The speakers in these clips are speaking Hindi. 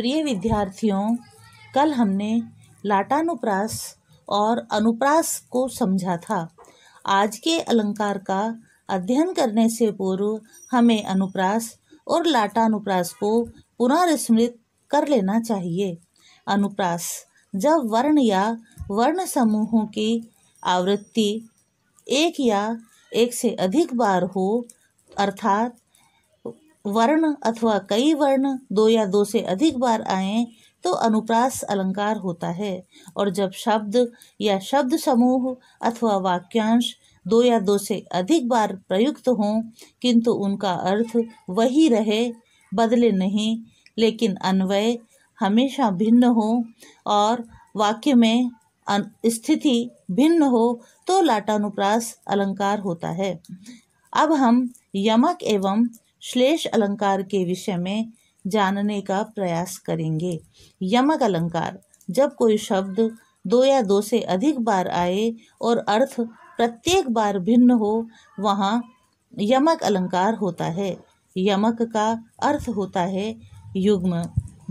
प्रिय विद्यार्थियों कल हमने लाटानुप्रास और अनुप्रास को समझा था आज के अलंकार का अध्ययन करने से पूर्व हमें अनुप्रास और लाटानुप्रास को पुनर्स्मृत कर लेना चाहिए अनुप्रास जब वर्ण या वर्ण समूहों की आवृत्ति एक या एक से अधिक बार हो अर्थात वर्ण अथवा कई वर्ण दो या दो से अधिक बार आए तो अनुप्रास अलंकार होता है और जब शब्द या शब्द समूह अथवा वाक्यांश दो या दो से अधिक बार प्रयुक्त हों किंतु उनका अर्थ वही रहे बदले नहीं लेकिन अन्वय हमेशा भिन्न हो और वाक्य में स्थिति भिन्न हो तो लाटानुप्रास अलंकार होता है अब हम यमक एवं श्लेष अलंकार के विषय में जानने का प्रयास करेंगे यमक अलंकार जब कोई शब्द दो या दो से अधिक बार आए और अर्थ प्रत्येक बार भिन्न हो वहाँ यमक अलंकार होता है यमक का अर्थ होता है युग्म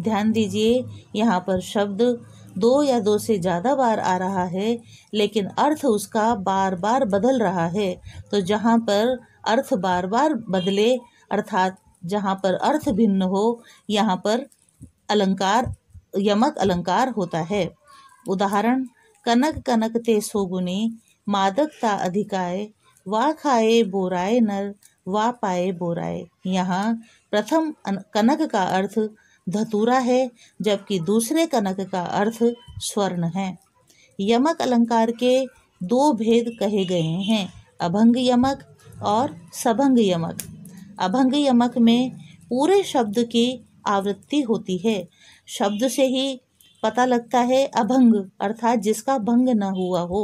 ध्यान दीजिए यहाँ पर शब्द दो या दो से ज़्यादा बार आ रहा है लेकिन अर्थ उसका बार बार बदल रहा है तो जहाँ पर अर्थ बार बार बदले अर्थात जहाँ पर अर्थ भिन्न हो यहाँ पर अलंकार यमक अलंकार होता है उदाहरण कनक कनक ते सोगुने मादकता अधिकाय वा खाए बोराए नर वा पाए बोराए यहाँ प्रथम कनक का अर्थ धतूरा है जबकि दूसरे कनक का अर्थ स्वर्ण है यमक अलंकार के दो भेद कहे गए हैं अभंग यमक और सभंग यमक अभंग यमक में पूरे शब्द की आवृत्ति होती है शब्द से ही पता लगता है अभंग अर्थात जिसका भंग न हुआ हो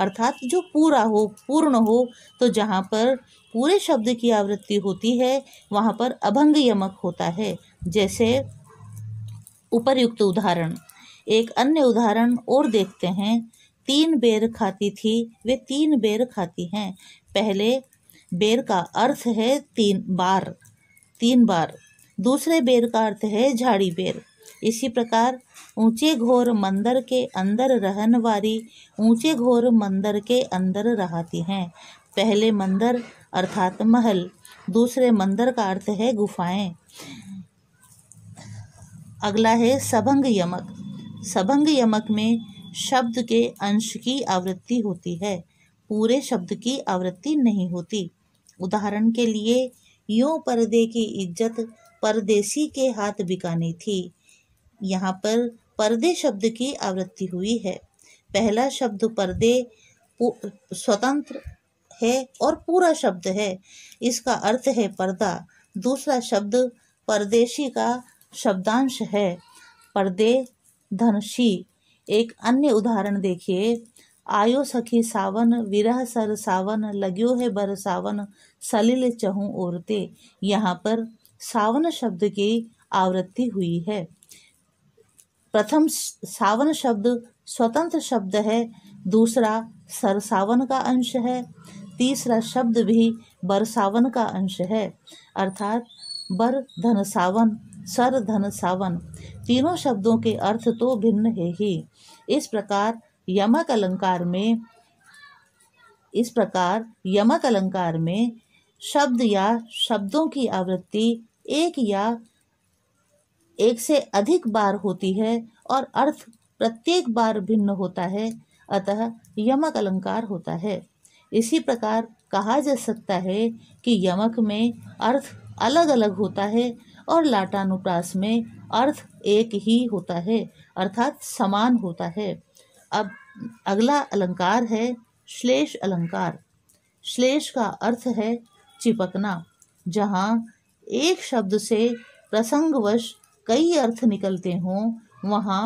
अर्थात जो पूरा हो पूर्ण हो तो जहाँ पर पूरे शब्द की आवृत्ति होती है वहाँ पर अभंग यमक होता है जैसे उपरयुक्त उदाहरण एक अन्य उदाहरण और देखते हैं तीन बेर खाती थी वे तीन बेर खाती हैं पहले बेर का अर्थ है तीन बार तीन बार दूसरे बेर का अर्थ है झाड़ी बेर इसी प्रकार ऊंचे घोर मंदिर के अंदर रहन वाली ऊंचे घोर मंदिर के अंदर रहती हैं पहले मंदिर अर्थात महल दूसरे मंदिर का अर्थ है गुफाएं अगला है सभंग यमक सभंग यमक में शब्द के अंश की आवृत्ति होती है पूरे शब्द की आवृत्ति नहीं होती उदाहरण के लिए यूं पर्दे की इज्जत परदेसी के हाथ बिकानी थी यहाँ पर पर्दे शब्द की आवृत्ति हुई है पहला शब्द पर्दे स्वतंत्र है और पूरा शब्द है इसका अर्थ है पर्दा दूसरा शब्द परदेशी का शब्दांश है पर्दे धनशी एक अन्य उदाहरण देखिए आयो सखी सावन विरह सर सावन लग्यो है बर सावन सलिल चहूँ औरते यहाँ पर सावन शब्द की आवृत्ति हुई है प्रथम सावन शब्द स्वतंत्र शब्द है दूसरा सरसावन का अंश है तीसरा शब्द भी बरसावन का अंश है अर्थात बर धन सावन सर धन सावन तीनों शब्दों के अर्थ तो भिन्न है ही इस प्रकार यमक अलंकार में इस प्रकार यमक अलंकार में शब्द या शब्दों की आवृत्ति एक या एक से अधिक बार होती है और अर्थ प्रत्येक बार भिन्न होता है अतः यमक अलंकार होता है इसी प्रकार कहा जा सकता है कि यमक में अर्थ अलग अलग होता है और लाटानुप्रास में अर्थ एक ही होता है अर्थात समान होता है अब अगला अलंकार है श्लेष अलंकार श्लेष का अर्थ है चिपकना जहाँ एक शब्द से प्रसंगवश कई अर्थ निकलते हों वहाँ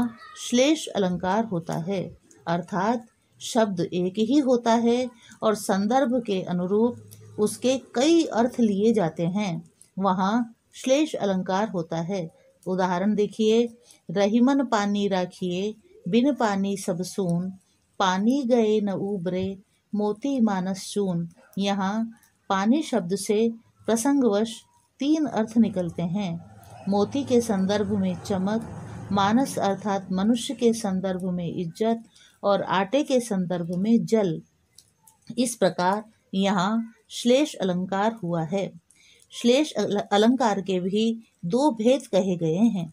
श्लेष अलंकार होता है अर्थात शब्द एक ही होता है और संदर्भ के अनुरूप उसके कई अर्थ लिए जाते हैं वहाँ श्लेष अलंकार होता है उदाहरण देखिए रहीमन पानी राखिए बिन पानी सब पानी गए न उबरे मोती मानस चून यहाँ पानी शब्द से प्रसंगवश तीन अर्थ निकलते हैं मोती के संदर्भ में चमक मानस अर्थात मनुष्य के संदर्भ में इज्जत और आटे के संदर्भ में जल इस प्रकार यहाँ श्लेष अलंकार हुआ है श्लेष अलंकार के भी दो भेद कहे गए हैं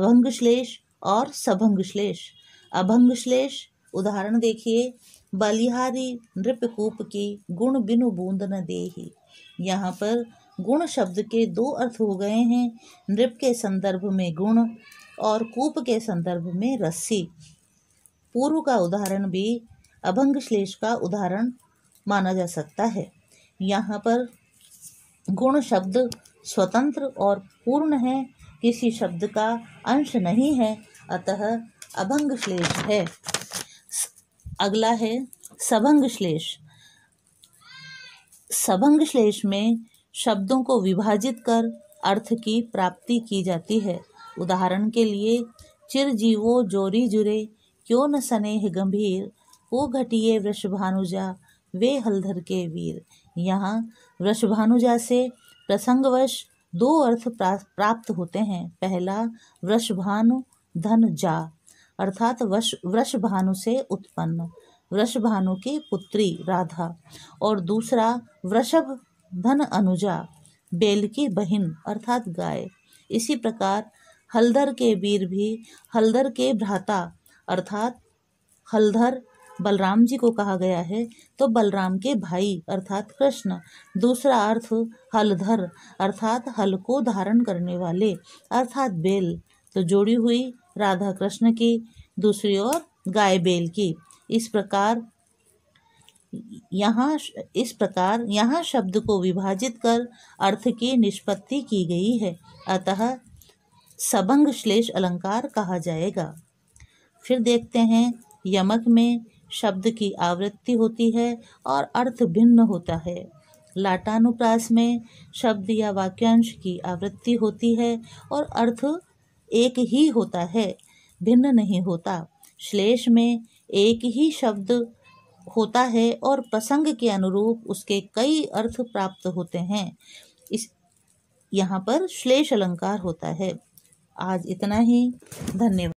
अभंग श्लेष और सभंग श्लेष अभंगश्लेष उदाहरण देखिए बलिहारी नृपकूप की गुण बिनु बूंद न ही यहाँ पर गुण शब्द के दो अर्थ हो गए हैं नृप के संदर्भ में गुण और कूप के संदर्भ में रस्सी पूर्व का उदाहरण भी अभंग श्लेष का उदाहरण माना जा सकता है यहाँ पर गुण शब्द स्वतंत्र और पूर्ण है किसी शब्द का अंश नहीं है अतः अभंग श्लेष है अगला है सभंग श्लेष सभंग श्लेष में शब्दों को विभाजित कर अर्थ की प्राप्ति की जाती है उदाहरण के लिए चिर जीवो जोरी जुरे क्यों न स्नेह गंभीर वो घटिए वृषभानुजा वे हलधर के वीर यहाँ वृषभानुजा से प्रसंगवश दो अर्थ प्राप्त होते हैं पहला वृषभानु धन जा अर्थात वश वृषभानु से उत्पन्न वृषभानु की पुत्री राधा और दूसरा वृषभ धन अनुजा बेल की बहन अर्थात गाय इसी प्रकार हलधर के वीर भी हलधर के भ्राता अर्थात हलधर बलराम जी को कहा गया है तो बलराम के भाई अर्थात कृष्ण दूसरा अर्थ हलधर अर्थात हल को धारण करने वाले अर्थात बेल तो जोड़ी हुई राधा कृष्ण की दूसरी ओर गाय बेल की इस प्रकार यहाँ इस प्रकार यहाँ शब्द को विभाजित कर अर्थ की निष्पत्ति की गई है अतः सबंग श्लेष अलंकार कहा जाएगा फिर देखते हैं यमक में शब्द की आवृत्ति होती है और अर्थ भिन्न होता है लाटानुप्रास में शब्द या वाक्यांश की आवृत्ति होती है और अर्थ एक ही होता है भिन्न नहीं होता श्लेष में एक ही शब्द होता है और प्रसंग के अनुरूप उसके कई अर्थ प्राप्त होते हैं इस यहाँ पर श्लेष अलंकार होता है आज इतना ही धन्यवाद